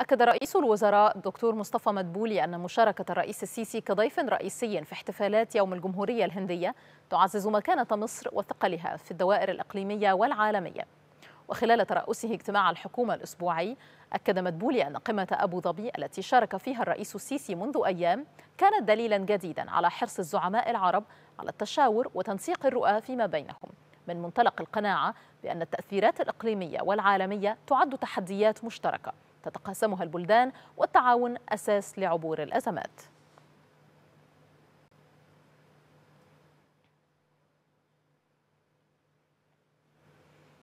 أكد رئيس الوزراء الدكتور مصطفى مدبولي أن مشاركة الرئيس السيسي كضيف رئيسي في احتفالات يوم الجمهورية الهندية تعزز مكانة مصر وثقلها في الدوائر الإقليمية والعالمية وخلال ترأسه اجتماع الحكومة الأسبوعي أكد مدبولي أن قمة أبو ظبي التي شارك فيها الرئيس السيسي منذ أيام كانت دليلا جديدا على حرص الزعماء العرب على التشاور وتنسيق الرؤى فيما بينهم من منطلق القناعة بأن التأثيرات الإقليمية والعالمية تعد تحديات مشتركة تتقاسمها البلدان والتعاون أساس لعبور الأزمات